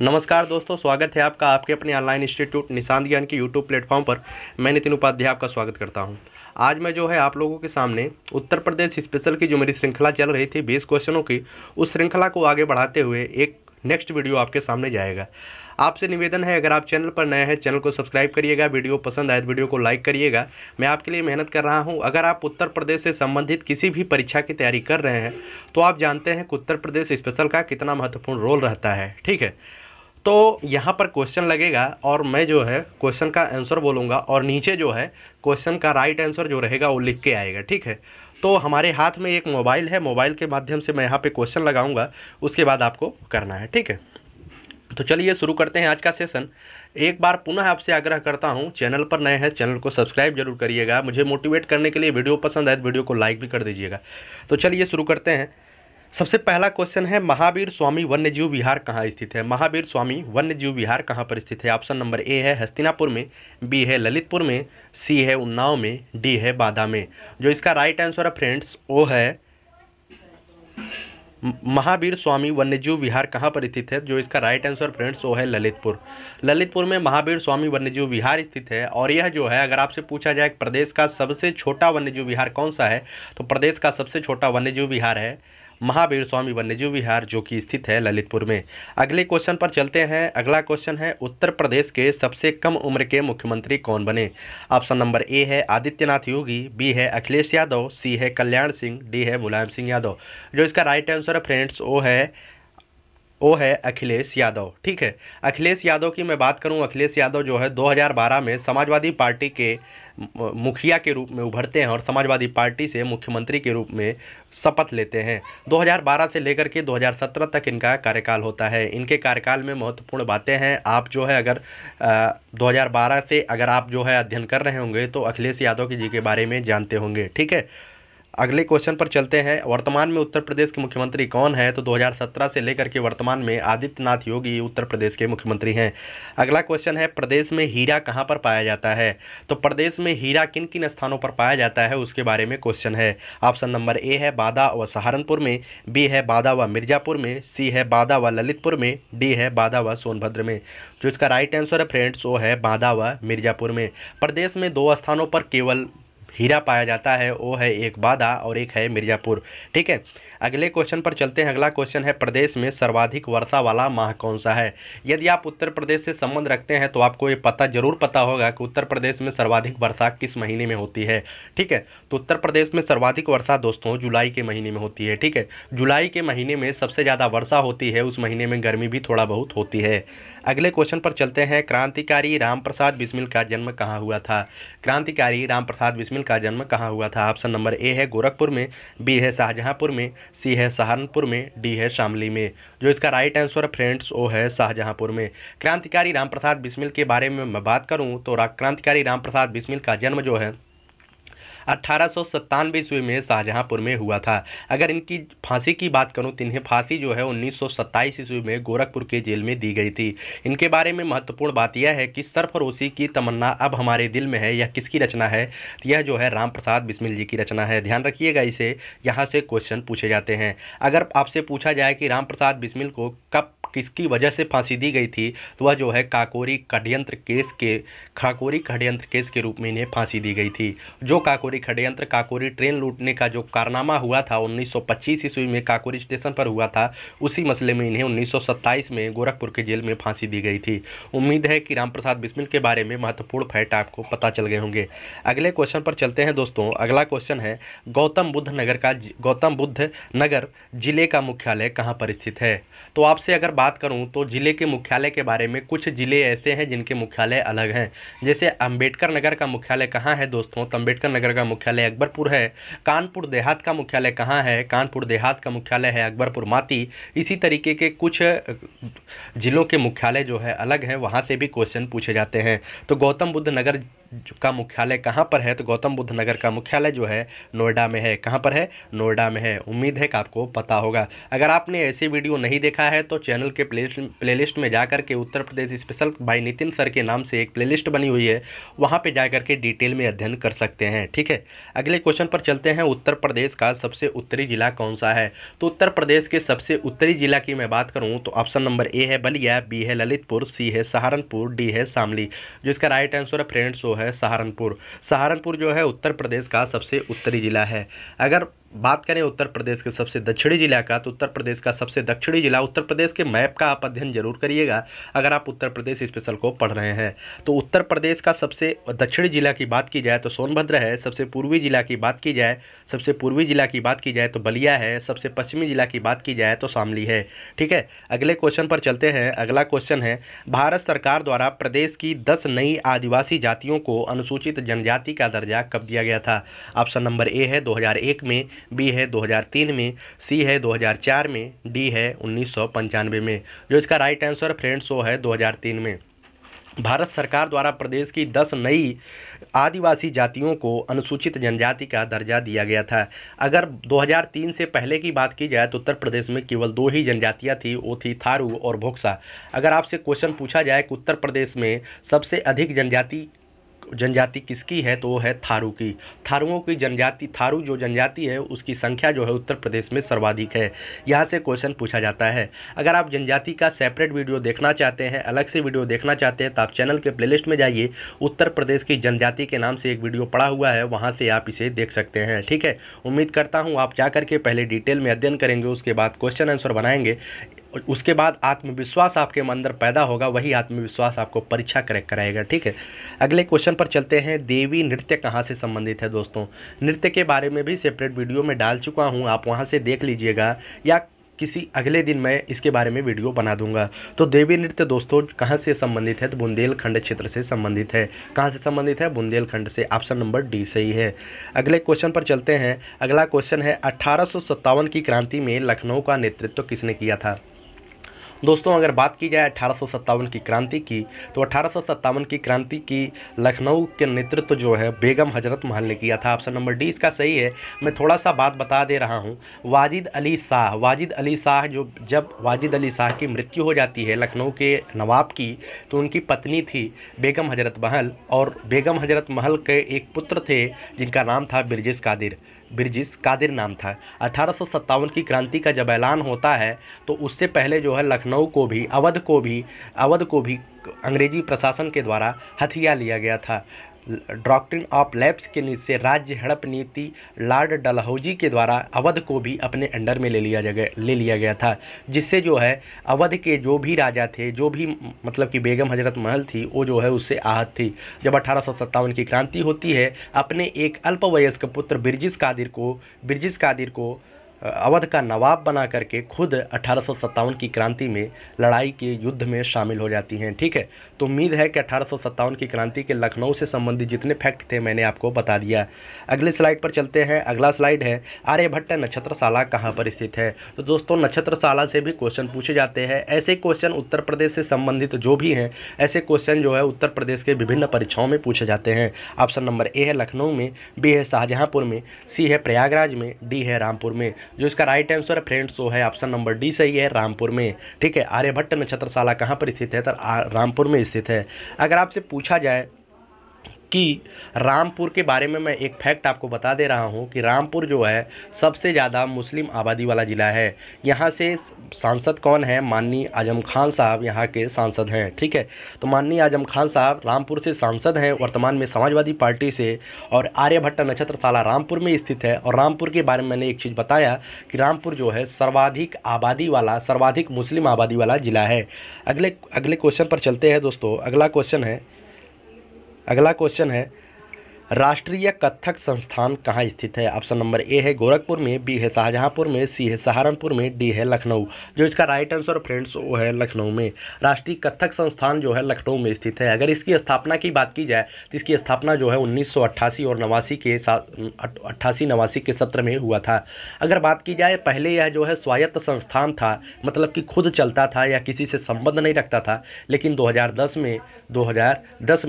नमस्कार दोस्तों स्वागत है आपका आपके अपने ऑनलाइन इंस्टीट्यूट निशान ज्ञान के यूट्यूब प्लेटफॉर्म पर मैं नितिन उपाध्याय आपका स्वागत करता हूं आज मैं जो है आप लोगों के सामने उत्तर प्रदेश स्पेशल की जो मेरी श्रृंखला चल रही थी बीस क्वेश्चनों की उस श्रृंखला को आगे बढ़ाते हुए एक नेक्स्ट वीडियो आपके सामने जाएगा आपसे निवेदन है अगर आप चैनल पर नए हैं चैनल को सब्सक्राइब करिएगा वीडियो पसंद आए तो वीडियो को लाइक करिएगा मैं आपके लिए मेहनत कर रहा हूं अगर आप उत्तर प्रदेश से संबंधित किसी भी परीक्षा की तैयारी कर रहे हैं तो आप जानते हैं कि उत्तर प्रदेश स्पेशल का कितना महत्वपूर्ण रोल रहता है ठीक है तो यहाँ पर क्वेश्चन लगेगा और मैं जो है क्वेश्चन का आंसर बोलूँगा और नीचे जो है क्वेश्चन का राइट आंसर जो रहेगा वो लिख के आएगा ठीक है तो हमारे हाथ में एक मोबाइल है मोबाइल के माध्यम से मैं यहाँ पे क्वेश्चन लगाऊंगा उसके बाद आपको करना है ठीक है तो चलिए शुरू करते हैं आज का सेशन एक बार पुनः आपसे आग्रह करता हूँ चैनल पर नए हैं चैनल को सब्सक्राइब जरूर करिएगा मुझे मोटिवेट करने के लिए वीडियो पसंद आए तो वीडियो को लाइक भी कर दीजिएगा तो चलिए शुरू करते हैं सबसे पहला क्वेश्चन है महावीर स्वामी वन्यजीव विहार कहाँ स्थित है महावीर स्वामी वन्यजीव विहार कहाँ पर स्थित है ऑप्शन नंबर ए है हस्तिनापुर में बी है ललितपुर में सी है उन्नाव में डी है बादा में जो इसका राइट आंसर है फ्रेंड्स वो है महावीर स्वामी वन्यजीव विहार कहाँ पर स्थित है जो इसका राइट आंसर फ्रेंड्स वो है ललितपुर ललितपुर में महावीर स्वामी वन्यजीव विहार स्थित है और यह जो है अगर आपसे पूछा जाए प्रदेश का सबसे छोटा वन्यजीव विहार कौन सा है तो प्रदेश का सबसे छोटा वन्यजीव विहार है महावीर स्वामी वन्यजीव विहार जो कि स्थित है ललितपुर में अगले क्वेश्चन पर चलते हैं अगला क्वेश्चन है उत्तर प्रदेश के सबसे कम उम्र के मुख्यमंत्री कौन बने ऑप्शन नंबर ए है आदित्यनाथ योगी बी है अखिलेश यादव सी है कल्याण सिंह डी है मुलायम सिंह यादव जो इसका राइट आंसर है फ्रेंड्स वो है वो है अखिलेश यादव ठीक है अखिलेश यादव की मैं बात करूं अखिलेश यादव जो है 2012 में समाजवादी पार्टी के मुखिया के रूप में उभरते हैं और समाजवादी पार्टी से मुख्यमंत्री के रूप में शपथ लेते हैं 2012 से लेकर के 2017 तक इनका कार्यकाल होता है इनके कार्यकाल में महत्वपूर्ण बातें हैं आप जो है अगर आ, 2012 से अगर आप जो है अध्ययन कर रहे होंगे तो अखिलेश यादव जी के बारे में जानते होंगे ठीक है अगले क्वेश्चन पर चलते हैं वर्तमान में उत्तर प्रदेश के मुख्यमंत्री कौन है तो 2017 से लेकर के वर्तमान में आदित्यनाथ योगी उत्तर प्रदेश के मुख्यमंत्री हैं अगला क्वेश्चन है प्रदेश में हीरा कहाँ पर पाया जाता है तो प्रदेश में हीरा किन किन स्थानों पर पाया जाता है उसके बारे में क्वेश्चन है ऑप्शन नंबर ए है बादा व सहारनपुर में बी है बादा व मिर्जापुर में सी है बादा व ललितपुर में डी है बादा व सोनभद्र में जो इसका राइट आंसर है फ्रेंड्स वो है बादा व मिर्जापुर में प्रदेश में दो स्थानों पर केवल हीरा पाया जाता है वो है एक बादा और एक है मिर्ज़ापुर ठीक है अगले क्वेश्चन पर चलते हैं अगला क्वेश्चन है प्रदेश में सर्वाधिक वर्षा वाला माह कौन सा है यदि आप उत्तर प्रदेश से संबंध रखते हैं तो आपको ये पता जरूर पता होगा कि उत्तर प्रदेश में सर्वाधिक वर्षा किस महीने में होती है ठीक है तो उत्तर प्रदेश में सर्वाधिक वर्षा दोस्तों जुलाई के महीने में होती है ठीक है जुलाई के महीने में सबसे ज़्यादा वर्षा होती है उस महीने में गर्मी भी थोड़ा बहुत होती है अगले क्वेश्चन पर चलते हैं क्रांतिकारी राम प्रसाद बिस्मिल का जन्म कहाँ हुआ था क्रांतिकारी राम प्रसाद बिस्मिल का जन्म कहाँ हुआ था ऑप्शन नंबर ए है गोरखपुर में बी है शाहजहाँपुर में सी है सहारनपुर में डी है शामली में जो इसका राइट आंसर फ्रेंड्स वो है शाहजहाँपुर में क्रांतिकारी राम प्रसाद बिस्मिल के बारे में मैं बात करूँ तो क्रांतिकारी राम प्रसाद बिस्मिल का जन्म जो है अट्ठारह ईस्वी में शाहजहाँपुर में हुआ था अगर इनकी फांसी की बात करूँ तो इन्हें फांसी जो है उन्नीस ईस्वी में गोरखपुर के जेल में दी गई थी इनके बारे में महत्वपूर्ण बात यह है कि सरफरोशी की तमन्ना अब हमारे दिल में है यह किसकी रचना है यह जो है राम प्रसाद बिस्मिल जी की रचना है ध्यान रखिएगा इसे यहाँ से क्वेश्चन पूछे जाते हैं अगर आपसे पूछा जाए कि राम प्रसाद बिस्मिल को कब किसकी वजह से फांसी दी गई थी तो वह जो है काकोरी कडयंत्र केस के काकोरी खडयंत्र केस के रूप में इन्हें फांसी दी गई थी जो काकोरी काकोरी एक षडयंत्र काकोरी ट्रेन लूटने का जो कारनामा हुआ था 1925 ईस्वी में काकोरी स्टेशन पर हुआ था उसी मसले में इन्हें 1927 में गोरखपुर के जेल में फांसी दी गई थी उम्मीद है कि रामप्रसाद बिस्मिल के बारे में महत्वपूर्ण फैक्ट आपको पता चल गए होंगे अगले क्वेश्चन पर चलते हैं दोस्तों अगला क्वेश्चन है गौतम बुद्ध नगर का गौतम बुद्ध नगर जिले का मुख्यालय कहाँ पर स्थित है तो आपसे अगर बात करूँ तो जिले के मुख्यालय के बारे में कुछ जिले ऐसे हैं जिनके मुख्यालय अलग हैं जैसे अम्बेडकर नगर का मुख्यालय कहाँ है दोस्तों तो अम्बेडकर नगर का का मुख्यालय अकबरपुर है कानपुर देहात का मुख्यालय कहाँ है कानपुर देहात का मुख्यालय है अकबरपुर माती इसी तरीके के कुछ ज़िलों के मुख्यालय जो है अलग हैं वहाँ से भी क्वेश्चन पूछे जाते हैं तो गौतम बुद्ध नगर का मुख्यालय कहाँ पर है तो गौतम बुद्ध नगर का मुख्यालय जो है नोएडा में है कहाँ पर है नोएडा में है उम्मीद है कि आपको पता होगा अगर आपने ऐसे वीडियो नहीं देखा है तो चैनल के प्ले लिस्ट में जा के Uttar Pradesh special by Nitin sir के नाम से एक लिस्ट बनी हुई है वहाँ पर जा के डिटेल में अध्ययन कर सकते हैं ठीक है अगले क्वेश्चन पर चलते हैं उत्तर प्रदेश का सबसे उत्तरी जिला कौन सा है तो उत्तर प्रदेश के सबसे उत्तरी जिला की मैं बात करूँ तो ऑप्शन नंबर ए है बलिया बी है ललितपुर सी है सहारनपुर डी है शामली जो इसका राइट आंसर है फ्रेंड्स वो है है सहारनपुर सहारनपुर जो है उत्तर प्रदेश का सबसे उत्तरी ज़िला है अगर बात करें उत्तर प्रदेश के सबसे दक्षिणी जिला का तो उत्तर प्रदेश का सबसे दक्षिणी जिला उत्तर प्रदेश के मैप का आप अध्ययन जरूर करिएगा अगर आप उत्तर प्रदेश स्पेशल को पढ़ रहे हैं तो उत्तर प्रदेश का सबसे दक्षिणी जिला की बात की जाए तो सोनभद्र है सबसे पूर्वी जिला की बात की जाए सबसे पूर्वी जिला की बात की जाए तो बलिया है सबसे पश्चिमी जिला की बात की जाए तो शामली है ठीक है अगले क्वेश्चन पर चलते हैं अगला क्वेश्चन है भारत सरकार द्वारा प्रदेश की दस नई आदिवासी जातियों को अनुसूचित जनजाति का दर्जा कब दिया गया था ऑप्शन नंबर ए है दो में बी है 2003 में सी है 2004 में डी है उन्नीस में जो इसका राइट आंसर फ्रेंड्स वो है 2003 में भारत सरकार द्वारा प्रदेश की दस नई आदिवासी जातियों को अनुसूचित जनजाति का दर्जा दिया गया था अगर 2003 से पहले की बात की जाए तो उत्तर प्रदेश में केवल दो ही जनजातियां थी वो थी थारू और भोक्सा अगर आपसे क्वेश्चन पूछा जाए कि उत्तर प्रदेश में सबसे अधिक जनजाति जनजाति किसकी है तो वो है थारू की थारुओं की जनजाति थारू जो जनजाति है उसकी संख्या जो है उत्तर प्रदेश में सर्वाधिक है यहाँ से क्वेश्चन पूछा जाता है अगर आप जनजाति का सेपरेट वीडियो देखना चाहते हैं अलग से वीडियो देखना चाहते हैं तो आप चैनल के प्लेलिस्ट में जाइए उत्तर प्रदेश की जनजाति के नाम से एक वीडियो पड़ा हुआ है वहाँ से आप इसे देख सकते हैं ठीक है उम्मीद करता हूँ आप जा करके पहले डिटेल में अध्ययन करेंगे उसके बाद क्वेश्चन आंसर बनाएंगे उसके बाद आत्मविश्वास आपके अंदर पैदा होगा वही आत्मविश्वास आपको परीक्षा करेक्ट कराएगा ठीक है अगले क्वेश्चन पर चलते हैं देवी नृत्य कहाँ से संबंधित है दोस्तों नृत्य के बारे में भी सेपरेट वीडियो में डाल चुका हूँ आप वहाँ से देख लीजिएगा या किसी अगले दिन मैं इसके बारे में वीडियो बना दूंगा तो देवी नृत्य दोस्तों कहाँ से संबंधित है तो बुंदेलखंड क्षेत्र से संबंधित है कहाँ से संबंधित है बुंदेलखंड से ऑप्शन नंबर डी सही है अगले क्वेश्चन पर चलते हैं अगला क्वेश्चन है अठारह की क्रांति में लखनऊ का नेतृत्व किसने किया था दोस्तों अगर बात की जाए अठारह की क्रांति की तो अठारह की क्रांति की लखनऊ के नेतृत्व जो है बेगम हजरत महल ने किया था ऑप्शन नंबर डी इसका सही है मैं थोड़ा सा बात बता दे रहा हूँ वाजिद अली शाह वाजिद अली शाह जो जब वाजिद अली शाह की मृत्यु हो जाती है लखनऊ के नवाब की तो उनकी पत्नी थी बेगम हजरत महल और बेगम हजरत महल के एक पुत्र थे जिनका नाम था ब्रजेश कादिर ब्रिजिस कादिर नाम था अठारह की क्रांति का जब ऐलान होता है तो उससे पहले जो है लखनऊ को भी अवध को भी अवध को भी अंग्रेजी प्रशासन के द्वारा हथिया लिया गया था डॉक्ट्रिन ऑफ लैप्स के नीचे राज्य हड़प नीति लॉर्ड डलहौजी के द्वारा अवध को भी अपने अंडर में ले लिया जा ले लिया गया था जिससे जो है अवध के जो भी राजा थे जो भी मतलब कि बेगम हजरत महल थी वो जो है उससे आहत थी जब अठारह की क्रांति होती है अपने एक अल्पवयस्क पुत्र ब्रिजिस कादिर को बिरजिस कादिर को अवध का नवाब बना करके खुद अठारह की क्रांति में लड़ाई के युद्ध में शामिल हो जाती हैं ठीक है तो उम्मीद है कि अठारह की क्रांति के लखनऊ से संबंधित जितने फैक्ट थे मैंने आपको बता दिया अगले स्लाइड पर चलते हैं अगला स्लाइड है आर्यभट्ट नक्षत्रशाला कहाँ पर स्थित है तो दोस्तों नक्षत्रशाला से भी क्वेश्चन पूछे जाते हैं ऐसे क्वेश्चन उत्तर प्रदेश से संबंधित जो भी हैं ऐसे क्वेश्चन जो है उत्तर प्रदेश के विभिन्न परीक्षाओं में पूछे जाते हैं ऑप्शन नंबर ए है लखनऊ में बी है शाहजहाँपुर में सी है प्रयागराज में डी है रामपुर में जो इसका राइट आंसर है फ्रेंड्स वो है ऑप्शन नंबर डी सही है रामपुर में ठीक है आर्यभट्ट नक्षत्रशाला कहाँ पर स्थित है तो रामपुर में स्थित है अगर आपसे पूछा जाए कि रामपुर के बारे में मैं एक फैक्ट आपको बता दे रहा हूँ कि रामपुर जो है सबसे ज़्यादा मुस्लिम आबादी वाला ज़िला है यहाँ से सांसद कौन है माननीय आजम खान साहब यहाँ के सांसद हैं ठीक है तो माननीय आजम खान साहब रामपुर से सांसद हैं वर्तमान में समाजवादी पार्टी से और आर्यभट्ट नक्षत्रशाला रामपुर में स्थित है और रामपुर के बारे में मैंने एक चीज़ बताया कि रामपुर जो है सर्वाधिक आबादी वाला सर्वाधिक मुस्लिम आबादी वाला ज़िला है अगले अगले क्वेश्चन पर चलते हैं दोस्तों अगला क्वेश्चन है अगला क्वेश्चन है राष्ट्रीय कथक संस्थान कहाँ स्थित है ऑप्शन नंबर ए है गोरखपुर में बी है शाहजहाँपुर में सी है सहारनपुर में डी है लखनऊ जो इसका राइट आंसर फ्रेंड्स वो है लखनऊ में राष्ट्रीय कथक संस्थान जो है लखनऊ में स्थित है अगर इसकी स्थापना की बात की जाए तो इसकी स्थापना जो है उन्नीस और नवासी के अट्ठासी नवासी के सत्र में हुआ था अगर बात की जाए पहले यह जो है स्वायत्त संस्थान था मतलब कि खुद चलता था या किसी से संबंध नहीं रखता था लेकिन दो में दो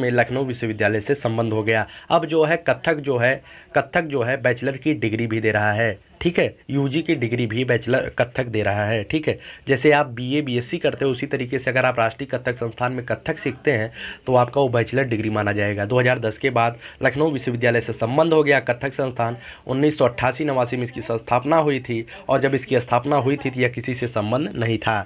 में लखनऊ विश्वविद्यालय से संबंध हो गया अब जो है कथक जो है कथक जो है बैचलर की डिग्री भी दे रहा है ठीक है यूजी की डिग्री भी बैचलर कथक दे रहा है ठीक है जैसे आप बीए बीएससी करते हो उसी तरीके से अगर आप राष्ट्रीय कथक संस्थान में कथक सीखते हैं तो आपका वो बैचलर डिग्री माना जाएगा 2010 के बाद लखनऊ विश्वविद्यालय से संबंध हो गया कथक संस्थान उन्नीस सौ में इसकी स्थापना हुई थी और जब इसकी स्थापना हुई थी तो यह किसी से संबंध नहीं था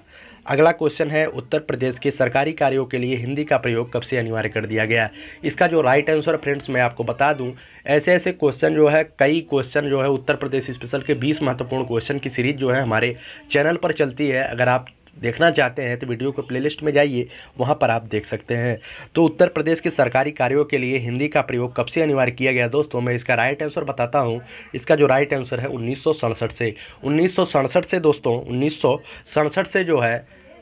अगला क्वेश्चन है उत्तर प्रदेश के सरकारी कार्यों के लिए हिंदी का प्रयोग कब से अनिवार्य कर दिया गया इसका जो राइट आंसर फ्रेंड्स मैं आपको बता दूं ऐसे ऐसे क्वेश्चन जो है कई क्वेश्चन जो है उत्तर प्रदेश स्पेशल के 20 महत्वपूर्ण क्वेश्चन की सीरीज जो है हमारे चैनल पर चलती है अगर आप देखना चाहते हैं तो वीडियो को प्लेलिस्ट में जाइए वहाँ पर आप देख सकते हैं तो उत्तर प्रदेश के सरकारी कार्यों के लिए हिंदी का प्रयोग कब से अनिवार्य किया गया दोस्तों मैं इसका राइट आंसर बताता हूँ इसका जो राइट आंसर है उन्नीस से उन्नीस से दोस्तों उन्नीस से जो है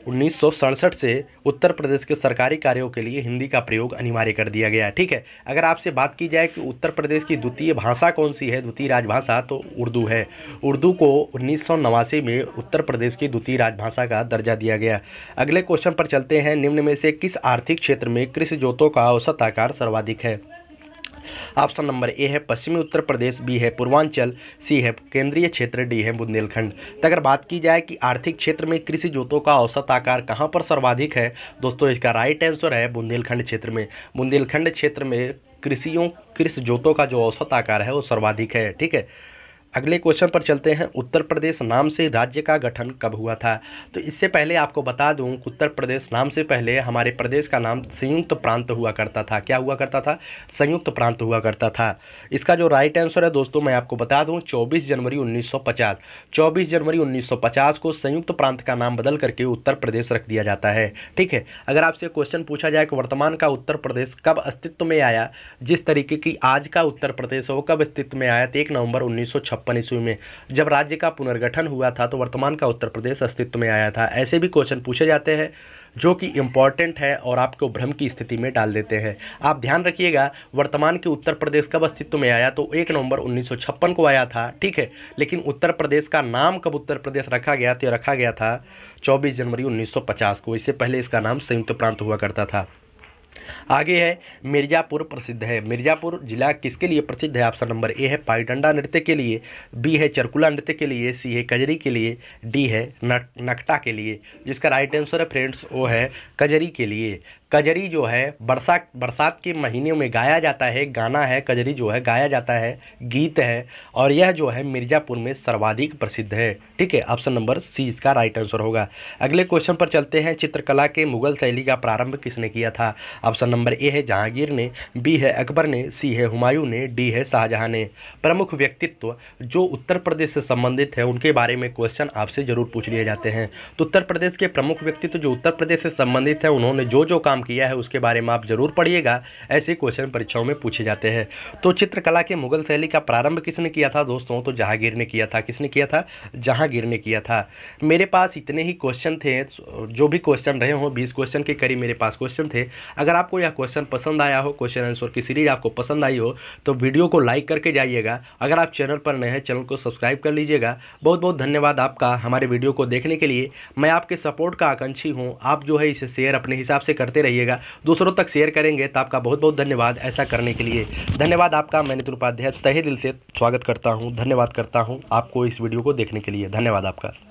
उन्नीस से उत्तर प्रदेश के सरकारी कार्यों के लिए हिंदी का प्रयोग अनिवार्य कर दिया गया है ठीक है अगर आपसे बात की जाए कि उत्तर प्रदेश की द्वितीय भाषा कौन सी है द्वितीय राजभाषा तो उर्दू है उर्दू को उन्नीस में उत्तर प्रदेश की द्वितीय राजभाषा का दर्जा दिया गया अगले क्वेश्चन पर चलते हैं निम्न में से किस आर्थिक क्षेत्र में कृषि जोतों का औसत आकार सर्वाधिक है ऑप्शन नंबर ए है पश्चिमी उत्तर प्रदेश बी है पूर्वांचल सी है केंद्रीय क्षेत्र डी है बुंदेलखंड तो अगर बात की जाए कि आर्थिक क्षेत्र में कृषि जोतों का औसत आकार कहाँ पर सर्वाधिक है दोस्तों इसका राइट आंसर है बुंदेलखंड क्षेत्र में बुंदेलखंड क्षेत्र में कृषियों कृषि जोतों का जो औसत आकार है वो सर्वाधिक है ठीक है अगले क्वेश्चन पर चलते हैं उत्तर प्रदेश नाम से राज्य का गठन कब हुआ था तो इससे पहले आपको बता दूं उत्तर प्रदेश नाम से पहले हमारे प्रदेश का नाम संयुक्त प्रांत हुआ करता था क्या हुआ करता था संयुक्त प्रांत हुआ करता था इसका जो राइट आंसर है दोस्तों मैं आपको बता दूं 24 जनवरी 1950 24 जनवरी 1950 को संयुक्त प्रांत का नाम बदल करके उत्तर प्रदेश रख दिया जाता है ठीक है अगर आपसे क्वेश्चन पूछा जाए कि वर्तमान का उत्तर प्रदेश कब अस्तित्व में आया जिस तरीके की आज का उत्तर प्रदेश है वो कब अस्तित्व में आया तो एक नवंबर उन्नीस छप्पन ईस्वी में जब राज्य का पुनर्गठन हुआ था तो वर्तमान का उत्तर प्रदेश अस्तित्व में आया था ऐसे भी क्वेश्चन पूछे जाते हैं जो कि इम्पॉर्टेंट है और आपको भ्रम की स्थिति में डाल देते हैं आप ध्यान रखिएगा वर्तमान के उत्तर प्रदेश कब अस्तित्व में आया तो एक नवंबर 1956 को आया था ठीक है लेकिन उत्तर प्रदेश का नाम कब उत्तर प्रदेश रखा गया तो रखा गया था 24 जनवरी 1950 को इससे पहले इसका नाम संयुक्त प्रांत हुआ करता था आगे है मिर्ज़ापुर प्रसिद्ध है मिर्ज़ापुर जिला किसके लिए प्रसिद्ध है ऑप्शन नंबर ए है पाईडंडा नृत्य के लिए बी है चरकुला नृत्य के लिए सी है कजरी के लिए डी है नकटा के लिए जिसका राइट आंसर है फ्रेंड्स वो है कजरी के लिए कजरी जो है बरसा बरसात के महीने में गाया जाता है गाना है कजरी जो है गाया जाता है गीत है और यह जो है मिर्ज़ापुर में सर्वाधिक प्रसिद्ध है ठीक है ऑप्शन नंबर सी इसका राइट आंसर होगा अगले क्वेश्चन पर चलते हैं चित्रकला के मुगल शैली का प्रारंभ किसने किया था ऑप्शन नंबर ए है जहांगीर ने बी है अकबर ने सी है हुमायूं ने डी है शाहजहां ने प्रमुख व्यक्तित्व जो उत्तर प्रदेश से संबंधित है उनके बारे में क्वेश्चन आपसे जरूर पूछ लिए जाते हैं तो उत्तर प्रदेश के प्रमुख व्यक्तित्व जो उत्तर प्रदेश से संबंधित है उन्होंने जो जो काम किया है उसके बारे में आप ज़रूर पढ़िएगा ऐसे क्वेश्चन परीक्षाओं में पूछे जाते हैं तो चित्रकला के मुगल शैली का प्रारंभ किसने किया था दोस्तों तो जहांगीर ने किया था किसने किया था जहांगीर ने किया था मेरे पास इतने ही क्वेश्चन थे जो भी क्वेश्चन रहे हों बीस क्वेश्चन के करीब मेरे पास क्वेश्चन थे अगर आपको यह क्वेश्चन पसंद आया हो क्वेश्चन आंसर की सीरीज आपको पसंद आई हो तो वीडियो को लाइक करके जाइएगा अगर आप चैनल पर नए हैं चैनल को सब्सक्राइब कर लीजिएगा बहुत बहुत धन्यवाद आपका हमारे वीडियो को देखने के लिए मैं आपके सपोर्ट का आकांक्षी हूँ आप जो है इसे शेयर अपने हिसाब से करते रहिएगा दूसरों तक शेयर करेंगे तो आपका बहुत बहुत धन्यवाद ऐसा करने के लिए धन्यवाद आपका मैं नितिन उपाध्याय तहे दिल से स्वागत करता हूँ धन्यवाद करता हूँ आपको इस वीडियो को देखने के लिए धन्यवाद आपका